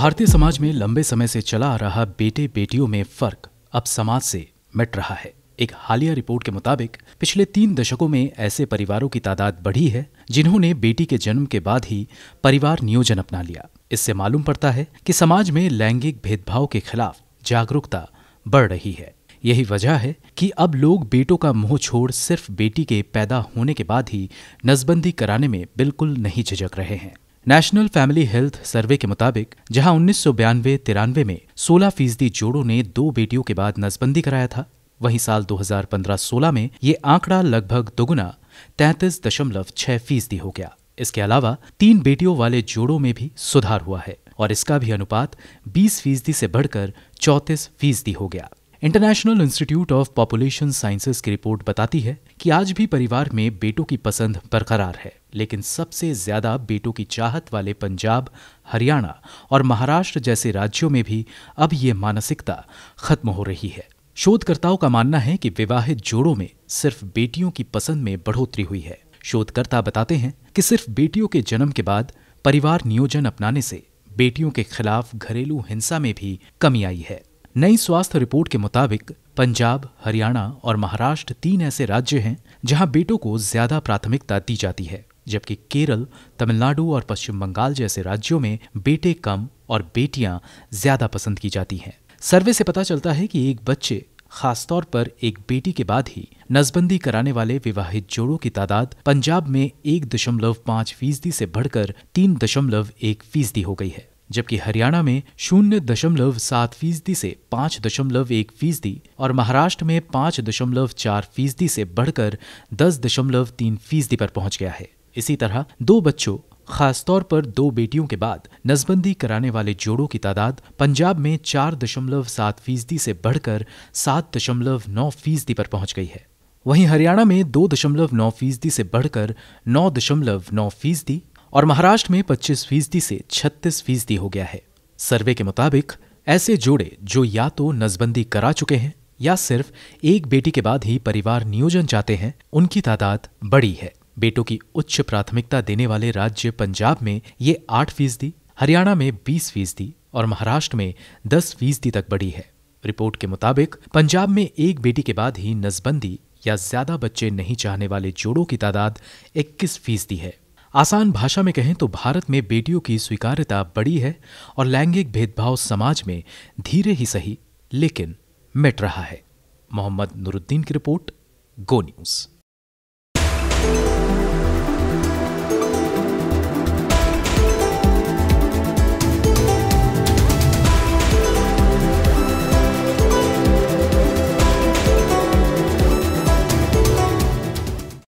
भारतीय समाज में लंबे समय से चला आ रहा बेटे बेटियों में फर्क अब समाज से मिट रहा है एक हालिया रिपोर्ट के मुताबिक पिछले तीन दशकों में ऐसे परिवारों की तादाद बढ़ी है जिन्होंने बेटी के जन्म के बाद ही परिवार नियोजन अपना लिया इससे मालूम पड़ता है कि समाज में लैंगिक भेदभाव के खिलाफ जागरूकता बढ़ रही है यही वजह है कि अब लोग बेटों का मुंह छोड़ सिर्फ बेटी के पैदा होने के बाद ही नसबंदी कराने में बिल्कुल नहीं झिझक रहे हैं नेशनल फैमिली हेल्थ सर्वे के मुताबिक जहां उन्नीस सौ बयानवे तिरानवे में 16 फीसदी जोड़ों ने दो बेटियों के बाद नसबंदी कराया था वहीं साल 2015-16 में ये आंकड़ा लगभग दोगुना तैंतीस दशमलव छह फीसदी हो गया इसके अलावा तीन बेटियों वाले जोड़ों में भी सुधार हुआ है और इसका भी अनुपात 20 फीसदी से बढ़कर चौंतीस फीसदी हो गया International Institute of Population Sciences की रिपोर्ट बताती है कि आज भी परिवार में बेटों की पसंद बरकरार है लेकिन सबसे ज्यादा बेटों की चाहत वाले पंजाब हरियाणा और महाराष्ट्र जैसे राज्यों में भी अब ये मानसिकता खत्म हो रही है शोधकर्ताओं का मानना है कि विवाहित जोड़ों में सिर्फ बेटियों की पसंद में बढ़ोतरी हुई है शोधकर्ता बताते हैं कि सिर्फ बेटियों के जन्म के बाद परिवार नियोजन अपनाने से बेटियों के खिलाफ घरेलू हिंसा में भी कमी आई है नई स्वास्थ्य रिपोर्ट के मुताबिक पंजाब हरियाणा और महाराष्ट्र तीन ऐसे राज्य हैं जहां बेटों को ज्यादा प्राथमिकता दी जाती है जबकि केरल तमिलनाडु और पश्चिम बंगाल जैसे राज्यों में बेटे कम और बेटियां ज्यादा पसंद की जाती हैं सर्वे से पता चलता है कि एक बच्चे खासतौर पर एक बेटी के बाद ही नसबंदी कराने वाले विवाहित जोड़ों की तादाद पंजाब में एक दशमलव पांच फीसदी से बढ़कर तीन दशमलव एक फीसदी हो गई है जबकि हरियाणा में शून्य दशमलव सात फीसदी से पाँच दशमलव एक फीसदी और महाराष्ट्र में पांच दशमलव चार फीसदी से बढ़कर दस दशमलव तीन फीसदी पर पहुंच गया है इसी तरह दो बच्चों खासतौर पर दो बेटियों के बाद नसबंदी कराने वाले जोड़ों की तादाद पंजाब में चार दशमलव सात फीसदी से बढ़कर सात दशमलव नौ फीसदी पर पहुंच गई है वहीं हरियाणा में दो दशमलव नौ फीसदी से बढ़कर नौ दशमलव नौ फीसदी और महाराष्ट्र में 25 फीसदी से 36 फीसदी हो गया है सर्वे के मुताबिक ऐसे जोड़े जो या तो नसबंदी करा चुके हैं या सिर्फ एक बेटी के बाद ही परिवार नियोजन चाहते हैं उनकी तादाद बड़ी है बेटों की उच्च प्राथमिकता देने वाले राज्य पंजाब में ये आठ फीसदी हरियाणा में बीस फीसदी और महाराष्ट्र में दस फीसदी तक बढ़ी है रिपोर्ट के मुताबिक पंजाब में एक बेटी के बाद ही नसबंदी या ज्यादा बच्चे नहीं चाहने वाले जोड़ों की तादाद 21 फीसदी है आसान भाषा में कहें तो भारत में बेटियों की स्वीकार्यता बड़ी है और लैंगिक भेदभाव समाज में धीरे ही सही लेकिन मिट रहा है मोहम्मद नूरुद्दीन की रिपोर्ट गो न्यूज़